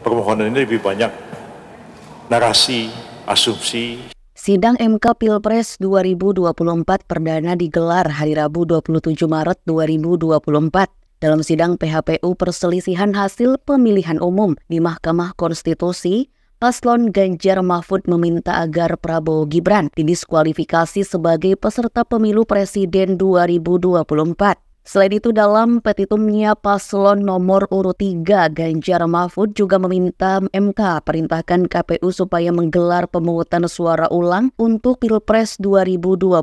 permohonan ini lebih banyak narasi, asumsi. Sidang MK Pilpres 2024 perdana digelar hari Rabu 27 Maret 2024. Dalam sidang PHPU perselisihan hasil pemilihan umum di Mahkamah Konstitusi, Paslon Ganjar Mahfud meminta agar Prabowo Gibran didiskualifikasi sebagai peserta pemilu presiden 2024. Selain itu dalam petitumnya paslon nomor urut 3 Ganjar Mahfud juga meminta MK perintahkan KPU supaya menggelar pemungutan suara ulang untuk Pilpres 2024.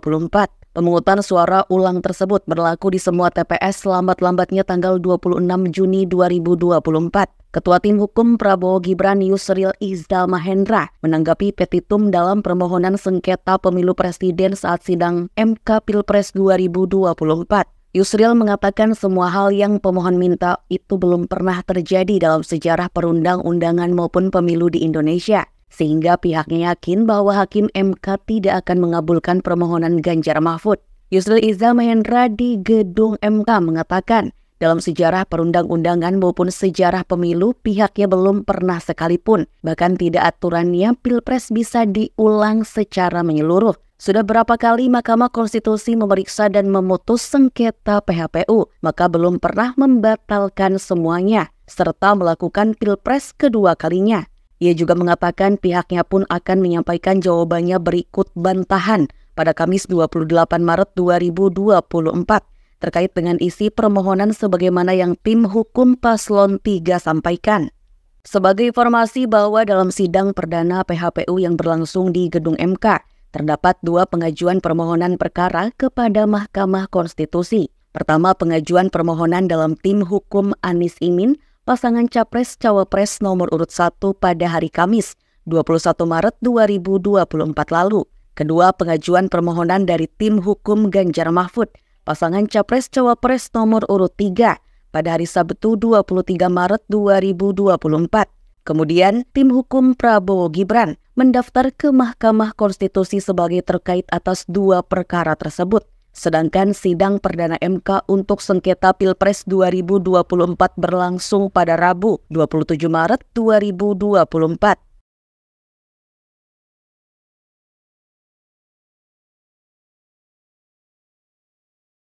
Pemungutan suara ulang tersebut berlaku di semua TPS lambat-lambatnya tanggal 26 Juni 2024. Ketua Tim Hukum Prabowo Gibran Yusril Izdal Mahendra menanggapi petitum dalam permohonan sengketa pemilu presiden saat sidang MK Pilpres 2024. Yusril mengatakan semua hal yang pemohon minta itu belum pernah terjadi dalam sejarah perundang-undangan maupun pemilu di Indonesia, sehingga pihaknya yakin bahwa Hakim MK tidak akan mengabulkan permohonan Ganjar Mahfud. Yusril Iza Mahendra di gedung MK mengatakan, dalam sejarah perundang-undangan maupun sejarah pemilu, pihaknya belum pernah sekalipun. Bahkan tidak aturannya pilpres bisa diulang secara menyeluruh. Sudah berapa kali Mahkamah Konstitusi memeriksa dan memutus sengketa PHPU, maka belum pernah membatalkan semuanya, serta melakukan pilpres kedua kalinya. Ia juga mengatakan pihaknya pun akan menyampaikan jawabannya berikut bantahan pada Kamis 28 Maret 2024 terkait dengan isi permohonan sebagaimana yang tim hukum Paslon 3 sampaikan. Sebagai informasi bahwa dalam sidang perdana PHPU yang berlangsung di Gedung MK, terdapat dua pengajuan permohonan perkara kepada Mahkamah Konstitusi. Pertama, pengajuan permohonan dalam tim hukum Anis Imin, pasangan Capres-Cawapres nomor urut 1 pada hari Kamis, 21 Maret 2024 lalu. Kedua, pengajuan permohonan dari tim hukum Ganjar Mahfud pasangan Capres Cawapres nomor urut 3 pada hari Sabtu 23 Maret 2024. Kemudian, tim hukum Prabowo Gibran mendaftar ke Mahkamah Konstitusi sebagai terkait atas dua perkara tersebut. Sedangkan sidang Perdana MK untuk sengketa Pilpres 2024 berlangsung pada Rabu 27 Maret 2024.